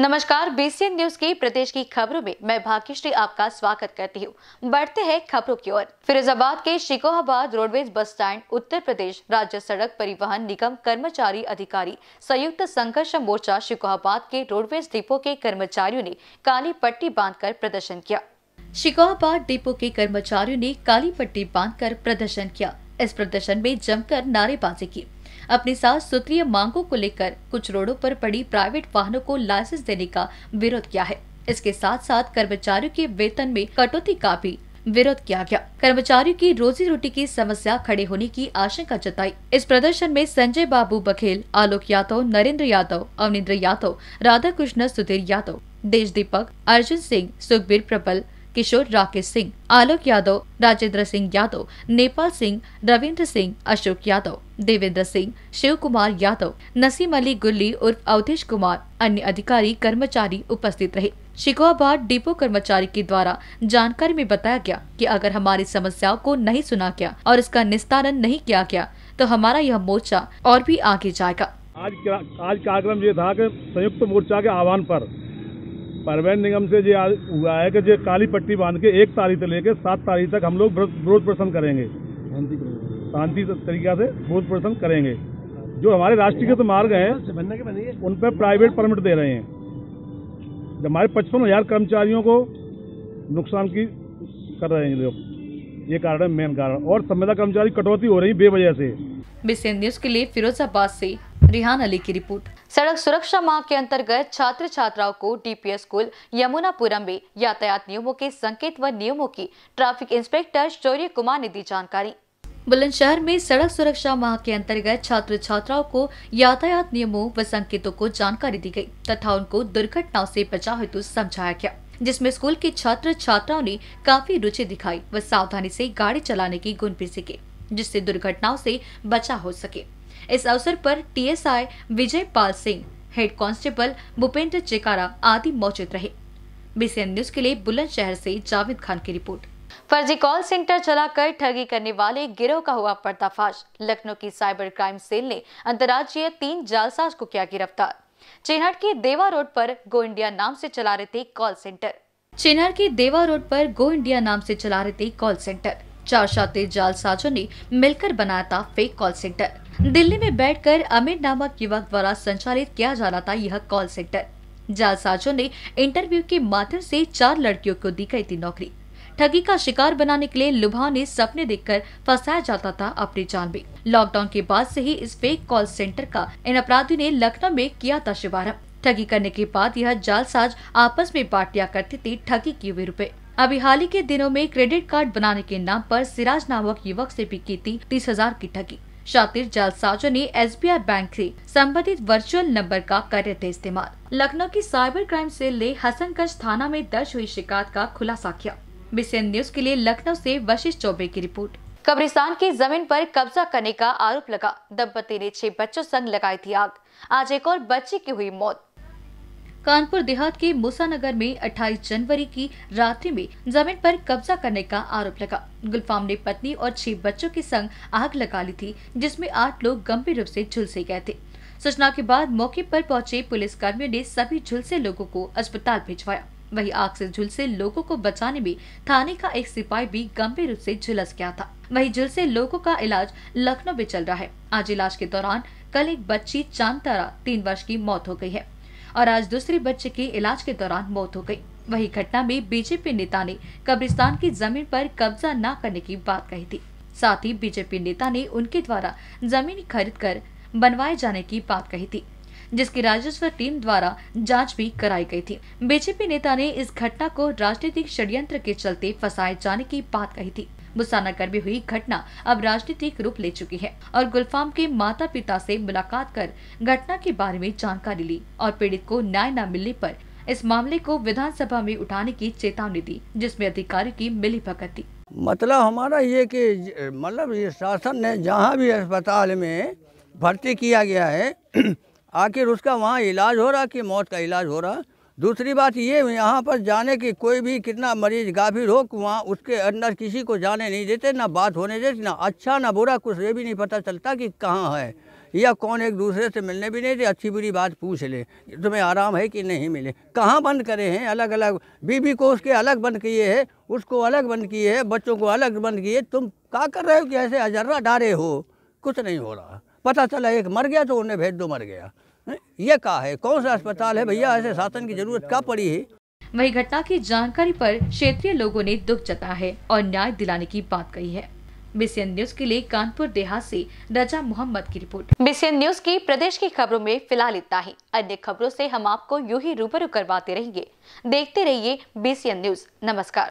नमस्कार BCN news की प्रदेश की खबरों में मैं भाग्यश्री आपका स्वागत करती हूँ बढ़ते हैं खबरों की ओर फिरोजाबाद के Shikohabad roadways bus stand Uttar Pradesh राज्य सड़क परिवहन निगम कर्मचारी अधिकारी संयुक्त संघर्ष मोर्चा शिकोहाबाद के रोडवेज डिपो के कर्मचारियों ने काली पट्टी बांधकर प्रदर्शन किया शिकोहाबाद डिपो के कर्मचारियों ने काली पट्टी बांधकर प्रदर्शन किया इस प्रदर्शन में जमकर नारेबाजी की अपनी साथ सूत्रीय मांगों को लेकर कुछ रोडों पर पड़ी प्राइवेट वाहनों को लाइसेंस देने का विरोध किया है इसके साथ साथ कर्मचारियों के वेतन में कटौती का भी विरोध किया गया कर्मचारियों की रोजी रोटी की समस्या खड़े होने की आशंका जताई इस प्रदर्शन में संजय बाबू बघेल आलोक यादव नरेंद्र यादव अवनिंद्र यादव राधा कृष्ण सुधीर यादव देश दीपक अर्जुन सिंह सुखबीर प्रबल किशोर राकेश सिंह आलोक यादव राजेंद्र सिंह यादव नेपाल सिंह रविंद्र सिंह अशोक यादव देवेंद्र सिंह शिव कुमार यादव नसीम अली गुल्ली उर्फ अवधेश कुमार अन्य अधिकारी कर्मचारी उपस्थित रहे शिकोहाबाद डिपो कर्मचारी के द्वारा जानकारी में बताया गया कि अगर हमारी समस्याओं को नहीं सुना गया और इसका निस्तारण नहीं किया गया तो हमारा यह मोर्चा और भी आगे जाएगा आज आज कार्यक्रम ये था कि संयुक्त मोर्चा के आह्वान आरोप परिवहन निगम से ये हुआ है कि जो काली पट्टी बांध के एक तारीख से लेकर सात तारीख तक हम लोग विरोध प्रदर्शन करेंगे शांति तरीका से विरोध प्रदर्शन करेंगे जो हमारे राष्ट्रीय तो मार्ग हैं अच्छा, उन पर प्राइवेट परमिट दे रहे हैं जब हमारे पचपन हजार कर्मचारियों को नुकसान की कर रहे हैं लोग ये कारण है मेन कारण और संविदा कर्मचारी कटौती हो रही बेवजह से बीसी न्यूज के लिए फिरोजाबाद ऐसी रिहान अली की रिपोर्ट सड़क सुरक्षा माह के अंतर्गत छात्र छात्राओं को डीपीएस स्कूल यमुनापुरम में यातायात नियमों के संकेत व नियमों की ट्रैफिक इंस्पेक्टर शौर्य कुमार ने दी जानकारी बुलंदशहर में सड़क सुरक्षा माह के अंतर्गत छात्र छात्राओं को यातायात नियमों व संकेतों को जानकारी दी गई तथा उनको दुर्घटनाओं से बचाव हेतु समझाया गया जिसमें स्कूल के छात्र छात्राओं ने काफी रुचि दिखाई व सावधानी से गाड़ी चलाने की गुण भी सीखे जिससे दुर्घटनाओं से बचा हो सके इस अवसर पर TSI Vijay Pal Singh head constable Bhupendra Chikara आदि मौजूद रहे बीसीएन न्यूज के लिए बुलंदशहर से जावेद खान की रिपोर्ट फर्जी कॉल सेंटर चलाकर ठगी करने वाले गिरोह का हुआ पर्दाफाश लखनऊ की साइबर क्राइम सेल ने अंतर्राज्यीय तीन जालसाज को किया गिरफ्तार चिन्हट के देवा रोड पर गो इंडिया नाम से चला रहे थे कॉल सेंटर चिन्हट के देवा रोड पर गो इंडिया नाम से चला रहे थे कॉल सेंटर चार जाल जालसाजों ने मिलकर बनाया था फेक कॉल सेंटर दिल्ली में बैठकर अमीर नामक युवक द्वारा संचालित किया जा रहा था यह कॉल सेंटर जालसाजों ने इंटरव्यू के माध्यम से चार लड़कियों को दी गई थी नौकरी ठगी का शिकार बनाने के लिए ने सपने देखकर फंसाया जाता था अपनी जाल में लॉकडाउन के बाद से ही इस फेक कॉल सेंटर का इन अपराधियों ने लखनऊ में किया था शुभारम्भ ठगी करने के बाद यह जालसाज आपस में बांटिया करते थे ठगी के हुए रुपए अभी हाल ही के दिनों में क्रेडिट कार्ड बनाने के नाम पर सिराज नामक युवक से भी की थी तीस हजार की ठगी शातिर जालसाजो ने एसबीआई बैंक से संबंधित वर्चुअल नंबर का कर रहे थे इस्तेमाल लखनऊ की साइबर क्राइम सेल ने हसनगंज थाना में दर्ज हुई शिकायत का खुलासा किया बीसीएन न्यूज के लिए लखनऊ से वशिष्ठ चौबे की रिपोर्ट कब्रिस्तान की जमीन पर कब्जा करने का आरोप लगा दंपति ने छह बच्चों संग लगाई थी आग आज एक और बच्चे की हुई मौत कानपुर देहात के मूसानगर में 28 जनवरी की रात्रि में जमीन पर कब्जा करने का आरोप लगा गुलफाम ने पत्नी और छह बच्चों के संग आग लगा ली थी जिसमें आठ लोग गंभीर रूप से झुलसे गए थे सूचना के बाद मौके पर पहुंचे पुलिस कर्मियों ने सभी झुलसे लोगों को अस्पताल भिजवाया वहीं आग से झुलसे लोगों को बचाने में थाने का एक सिपाही भी गंभीर रूप से झुलस गया था वहीं झुलसे लोगों का इलाज लखनऊ में चल रहा है आज इलाज के दौरान कल एक बच्ची चांद तारा तीन वर्ष की मौत हो गई है और आज दूसरे बच्चे के इलाज के दौरान मौत हो गई वही घटना में बीजेपी नेता ने कब्रिस्तान की जमीन पर कब्जा न करने की बात कही थी साथ ही बीजेपी नेता ने उनके द्वारा जमीन खरीद कर बनवाए जाने की बात कही थी जिसकी राजस्व टीम द्वारा जांच भी कराई गई थी बीजेपी नेता ने इस घटना को राजनीतिक षड्यंत्र के चलते फंसाए जाने की बात कही थी मुसानागर में हुई घटना अब राजनीतिक रूप ले चुकी है और गुलफाम के माता पिता से मुलाकात कर घटना के बारे में जानकारी ली और पीड़ित को न्याय न मिलने पर इस मामले को विधानसभा में उठाने की चेतावनी दी जिसमें अधिकारी की मिली भगत थी मतलब हमारा ये कि मतलब ये शासन ने जहाँ भी अस्पताल में भर्ती किया गया है आखिर उसका वहाँ इलाज हो रहा कि मौत का इलाज हो रहा दूसरी बात ये यहाँ पर जाने की कोई भी कितना मरीज गाभिर हो वहाँ उसके अंदर किसी को जाने नहीं देते ना बात होने देते ना अच्छा ना बुरा कुछ ये भी नहीं पता चलता कि कहाँ है या कौन एक दूसरे से मिलने भी नहीं दे अच्छी बुरी बात पूछ ले तुम्हें आराम है कि नहीं मिले कहाँ बंद करे हैं अलग अलग बीबी को उसके अलग बंद किए है उसको अलग बंद किए है बच्चों को अलग बंद किए तुम क्या कर रहे हो कि ऐसे अजर्रा डारे हो कुछ नहीं हो रहा पता चला एक मर गया तो उन्हें भेज दो मर गया ये कहा है कौन सा अस्पताल है भैया ऐसे शासन की जरूरत क्या पड़ी है वही घटना की जानकारी पर क्षेत्रीय लोगों ने दुख जताया है और न्याय दिलाने की बात कही है बीसीएन न्यूज के लिए कानपुर देहात से रजा मोहम्मद की रिपोर्ट बीसीएन न्यूज की प्रदेश की खबरों में फिलहाल इतना ही अन्य खबरों से हम आपको यू ही रूबरू करवाते रहेंगे देखते रहिए बीसीएन न्यूज नमस्कार